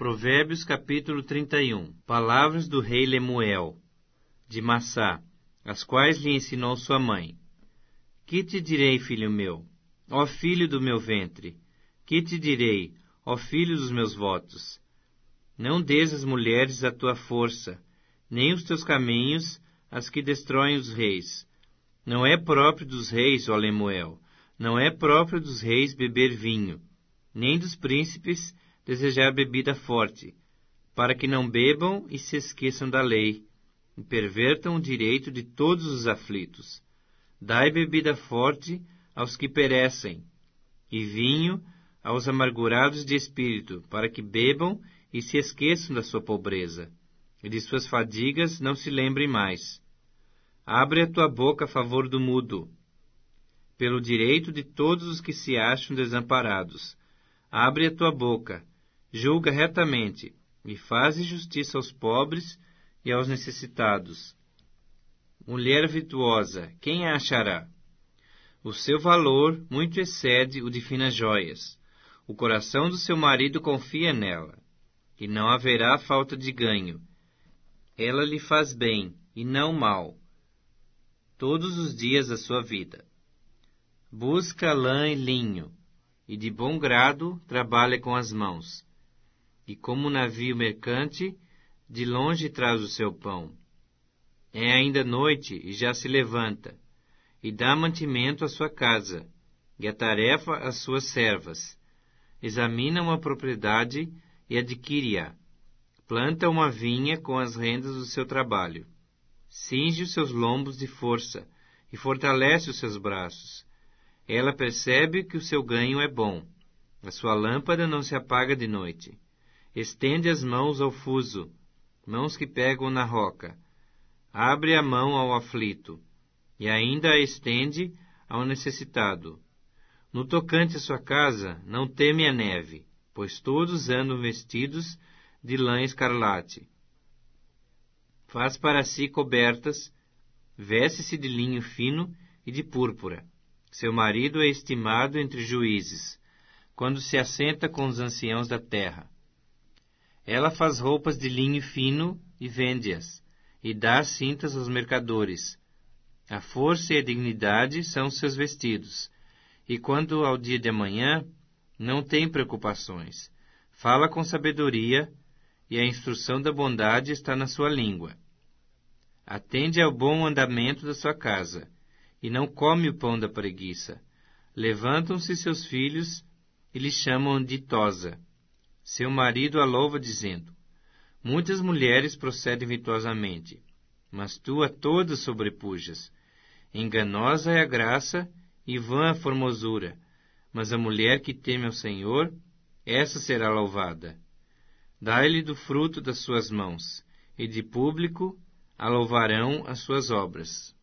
Provérbios capítulo 31 Palavras do rei Lemuel, de Massá, as quais lhe ensinou sua mãe. Que te direi, filho meu, ó filho do meu ventre? Que te direi, ó filho dos meus votos? Não des as mulheres a tua força, nem os teus caminhos as que destroem os reis. Não é próprio dos reis, ó Lemuel, não é próprio dos reis beber vinho, nem dos príncipes desejar bebida forte, para que não bebam e se esqueçam da lei, e pervertam o direito de todos os aflitos. Dai bebida forte aos que perecem, e vinho aos amargurados de espírito, para que bebam e se esqueçam da sua pobreza, e de suas fadigas não se lembrem mais. Abre a tua boca a favor do mudo, pelo direito de todos os que se acham desamparados. Abre a tua boca, julga retamente e faz justiça aos pobres e aos necessitados. Mulher virtuosa, quem a achará? O seu valor muito excede o de finas joias. O coração do seu marido confia nela, e não haverá falta de ganho. Ela lhe faz bem e não mal, todos os dias da sua vida. Busca lã e linho, e de bom grado trabalha com as mãos e como um navio mercante, de longe traz o seu pão. É ainda noite e já se levanta, e dá mantimento à sua casa, e a tarefa às suas servas. Examina uma propriedade e adquire-a. Planta uma vinha com as rendas do seu trabalho. Cinge os seus lombos de força e fortalece os seus braços. Ela percebe que o seu ganho é bom. A sua lâmpada não se apaga de noite. Estende as mãos ao fuso, mãos que pegam na roca. Abre a mão ao aflito, e ainda a estende ao necessitado. No tocante à sua casa, não teme a neve, pois todos andam vestidos de lã escarlate. Faz para si cobertas, veste-se de linho fino e de púrpura. Seu marido é estimado entre juízes, quando se assenta com os anciãos da terra. Ela faz roupas de linho fino e vende-as, e dá cintas aos mercadores. A força e a dignidade são seus vestidos, e quando ao dia de amanhã, não tem preocupações. Fala com sabedoria, e a instrução da bondade está na sua língua. Atende ao bom andamento da sua casa, e não come o pão da preguiça. Levantam-se seus filhos e lhe chamam ditosa. Seu marido a louva, dizendo: Muitas mulheres procedem virtuosamente, mas tu a todas sobrepujas. Enganosa é a graça e vã a formosura, mas a mulher que teme ao Senhor, essa será louvada. Dai-lhe do fruto das suas mãos, e de público a louvarão as suas obras.